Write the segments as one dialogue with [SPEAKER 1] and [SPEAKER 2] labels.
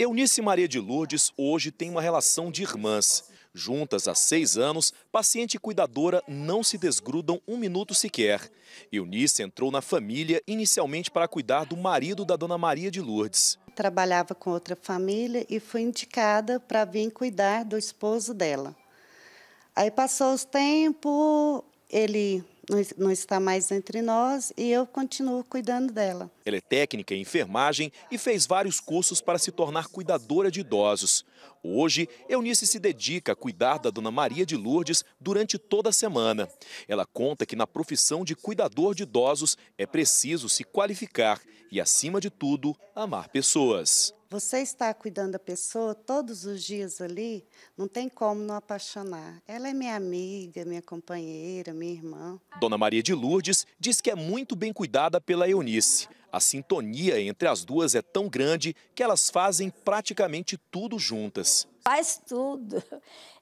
[SPEAKER 1] Eunice Maria de Lourdes hoje tem uma relação de irmãs. Juntas há seis anos, paciente e cuidadora não se desgrudam um minuto sequer. Eunice entrou na família inicialmente para cuidar do marido da dona Maria de Lourdes.
[SPEAKER 2] Trabalhava
[SPEAKER 1] com outra família e foi indicada para vir cuidar do esposo dela. Aí passou os tempos, ele não está mais entre nós e eu continuo cuidando dela. Ela é técnica em enfermagem e fez vários cursos para se tornar cuidadora de idosos. Hoje, Eunice se dedica a cuidar da Dona Maria de Lourdes durante toda a semana. Ela conta que na profissão de cuidador de idosos é preciso se qualificar e, acima de tudo, amar pessoas. Você está cuidando da pessoa todos os dias ali, não tem como não apaixonar. Ela é minha amiga, minha companheira, minha irmã. Dona Maria de Lourdes diz que é muito bem cuidada pela Eunice. A sintonia entre as duas é tão grande que elas fazem praticamente tudo juntas.
[SPEAKER 2] Faz tudo.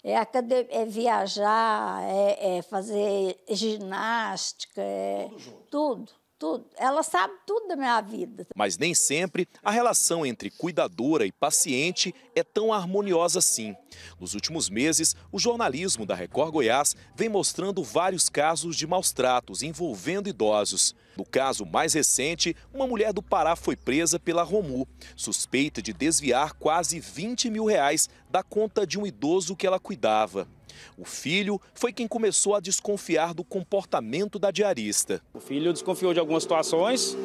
[SPEAKER 2] É, academia, é viajar, é, é fazer ginástica, é tudo. Junto. tudo tudo. Ela sabe tudo da minha vida.
[SPEAKER 1] Mas nem sempre a relação entre cuidadora e paciente é tão harmoniosa assim. Nos últimos meses, o jornalismo da Record Goiás vem mostrando vários casos de maus tratos envolvendo idosos. No caso mais recente, uma mulher do Pará foi presa pela Romu, suspeita de desviar quase 20 mil reais da conta de um idoso que ela cuidava. O filho foi quem começou a desconfiar do comportamento da diarista. O
[SPEAKER 2] filho desconfiou de algumas situações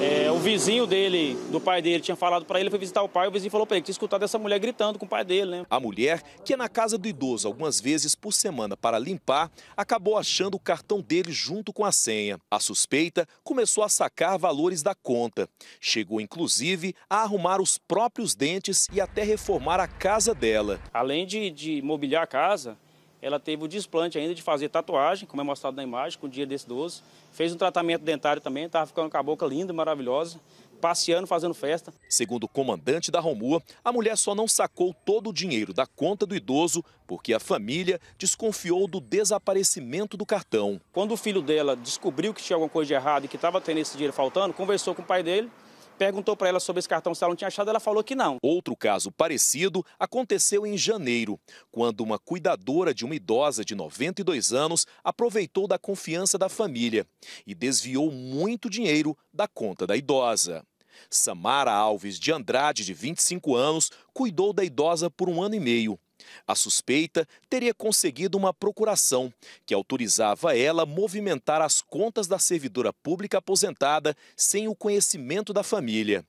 [SPEAKER 2] é, o vizinho dele, do pai dele, tinha falado para ele, foi visitar o pai, o vizinho falou para ele que tinha escutado essa mulher gritando com o pai dele, né? A mulher, que é na casa do idoso algumas
[SPEAKER 1] vezes por semana para limpar, acabou achando o cartão dele junto com a senha. A suspeita começou a sacar valores da conta. Chegou, inclusive, a arrumar os próprios dentes e até reformar a casa dela.
[SPEAKER 2] Além de, de mobiliar a casa, ela teve o desplante ainda de fazer tatuagem, como é mostrado na imagem, com o dia desse 12. Fez um tratamento dentário também, estava ficando com a boca linda, maravilhosa, passeando, fazendo festa.
[SPEAKER 1] Segundo o comandante da Romua, a mulher só não sacou todo o dinheiro da conta do idoso porque a família desconfiou do desaparecimento do cartão.
[SPEAKER 2] Quando o filho dela descobriu que tinha alguma coisa de errado e que estava tendo esse dinheiro faltando, conversou com o pai dele perguntou para ela sobre esse cartão se ela não tinha achado, ela falou
[SPEAKER 1] que não. Outro caso parecido aconteceu em janeiro, quando uma cuidadora de uma idosa de 92 anos aproveitou da confiança da família e desviou muito dinheiro da conta da idosa. Samara Alves de Andrade, de 25 anos, cuidou da idosa por um ano e meio a suspeita teria conseguido uma procuração que autorizava ela movimentar as contas da servidora pública aposentada sem o conhecimento da família.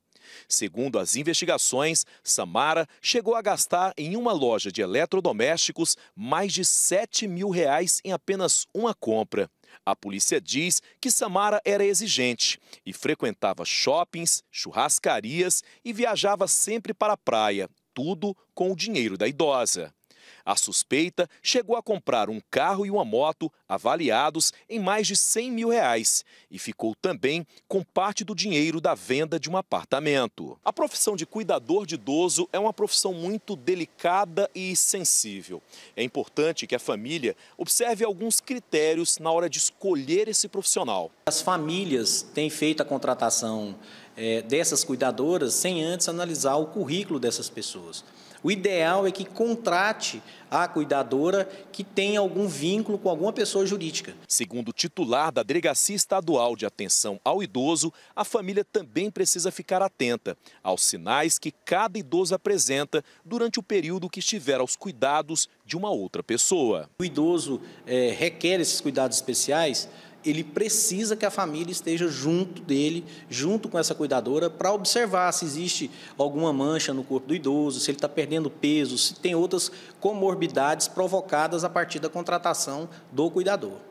[SPEAKER 1] Segundo as investigações, Samara chegou a gastar em uma loja de eletrodomésticos mais de 7 mil reais em apenas uma compra. A polícia diz que Samara era exigente e frequentava shoppings, churrascarias e viajava sempre para a praia, tudo com o dinheiro da idosa. A suspeita chegou a comprar um carro e uma moto avaliados em mais de 100 mil reais e ficou também com parte do dinheiro da venda de um apartamento. A profissão de cuidador de idoso é uma profissão muito delicada e sensível. É importante que
[SPEAKER 2] a família observe alguns critérios na hora de escolher esse profissional. As famílias têm feito a contratação é, dessas cuidadoras sem antes analisar o currículo dessas pessoas. O ideal é que contrate a cuidadora que tem algum vínculo com alguma pessoa jurídica. Segundo o titular da Delegacia Estadual de
[SPEAKER 1] Atenção ao Idoso, a família também precisa ficar atenta aos sinais que cada idoso apresenta durante o período que estiver aos cuidados de uma outra pessoa.
[SPEAKER 2] O idoso é, requer esses cuidados especiais ele precisa que a família esteja junto dele, junto com essa cuidadora, para observar se existe alguma mancha no corpo do idoso, se ele está perdendo peso, se tem outras comorbidades provocadas a partir da contratação do cuidador.